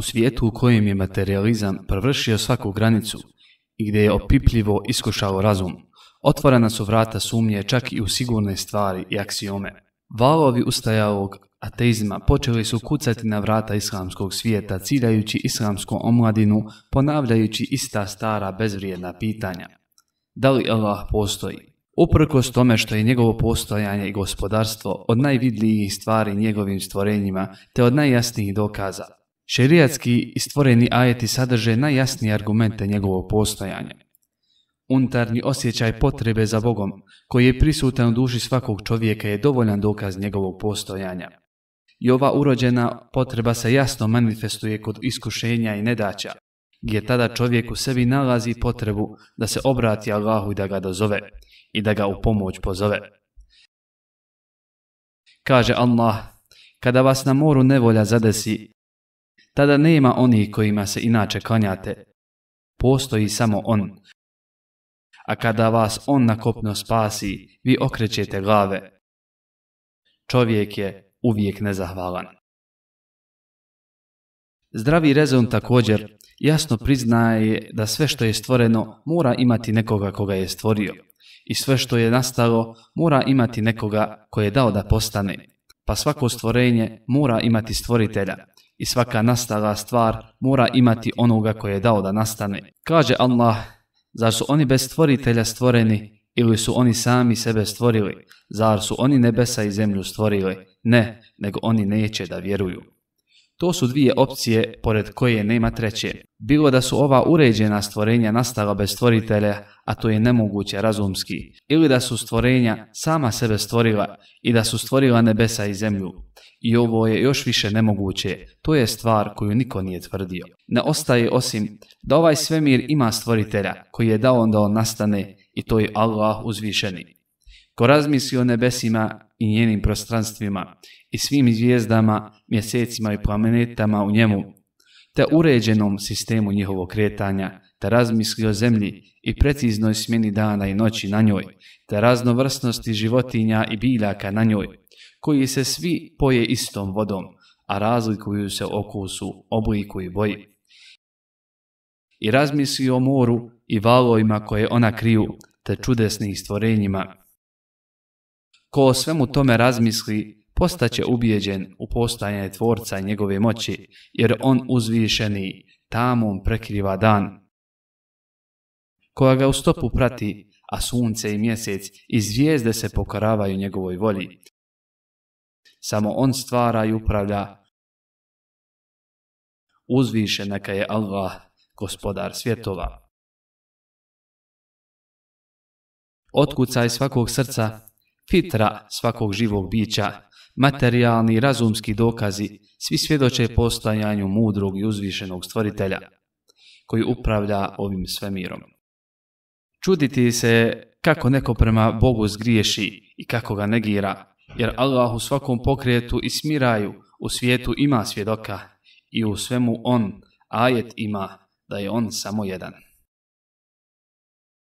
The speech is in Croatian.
U svijetu u kojem je materializam prevršio svaku granicu i gdje je opipljivo iskušao razum, otvorena su vrata sumnje čak i u sigurne stvari i aksiome. Valovi ustajalog ateizma počeli su kucati na vrata islamskog svijeta ciljajući islamsku omladinu, ponavljajući ista stara bezvrijedna pitanja. Da li Allah postoji? Uprkos tome što je njegovo postojanje i gospodarstvo od najvidljivijih stvari njegovim stvorenjima te od najjasnijih dokaza, Šerijatski istvoreni ajeti sadrže najjasnije argumente njegovog postojanja. Unutarnji osjećaj potrebe za Bogom, koji je prisutan u duši svakog čovjeka, je dovoljan dokaz njegovog postojanja. I ova urođena potreba se jasno manifestuje kod iskušenja i nedaća, gdje tada čovjek u sebi nalazi potrebu da se obrati Allahu i da ga dozove i da ga u pomoć pozove. Kaže Allah, kada vas na moru nevolja zadesi, tada nema onih kojima se inače klanjate. Postoji samo On. A kada vas On na kopno spasi, vi okrećete glave. Čovjek je uvijek nezahvalan. Zdravi rezon također jasno priznaje da sve što je stvoreno mora imati nekoga koga je stvorio i sve što je nastalo mora imati nekoga koje je dao da postane, pa svako stvorenje mora imati stvoritelja, i svaka nastala stvar mora imati onoga koji je dao da nastane. Kaže Allah, zar su oni bez stvoritelja stvoreni ili su oni sami sebe stvorili? Zar su oni nebesa i zemlju stvorili? Ne, nego oni neće da vjeruju. To su dvije opcije pored koje nema treće. Bilo da su ova uređena stvorenja nastala bez stvoritelja, a to je nemoguće razumski, ili da su stvorenja sama sebe stvorila i da su stvorila nebesa i zemlju. I ovo je još više nemoguće, to je stvar koju niko nije tvrdio. Ne ostaje osim da ovaj svemir ima stvoritelja koji je dao da on nastane i to je Allah uzvišeni. Ko razmisli o nebesima i njenim prostranstvima i svim zvijezdama, mjesecima i planetama u njemu, te uređenom sistemu njihovog kretanja, te razmisli o zemlji i preciznoj smjeni dana i noći na njoj, te raznovrsnosti životinja i biljaka na njoj, koji se svi poje istom vodom, a razlikuju se okusu, obliku i boji. I razmisli o moru i valovima koje ona kriju, te čudesnih stvorenjima Ko o svemu tome razmisli, postaće ubijeđen u postajanje Tvorca i njegove moći, jer on uzvišeni tamom prekriva dan. Koja ga u stopu prati, a sunce i mjesec i zvijezde se pokoravaju njegovoj volji. Samo on stvara i upravlja. Uzviše je Allah, gospodar svjetova. Otkucaj svakog srca fitra svakog živog bića, materijalni i razumski dokazi svi svjedoče postajanju mudrog i uzvišenog stvoritelja koji upravlja ovim svemirom. Čuditi se kako neko prema Bogu zgriješi i kako ga negira, jer Allah u svakom pokretu i smiraju u svijetu ima svjedoka i u svemu on ajet ima da je on samo jedan.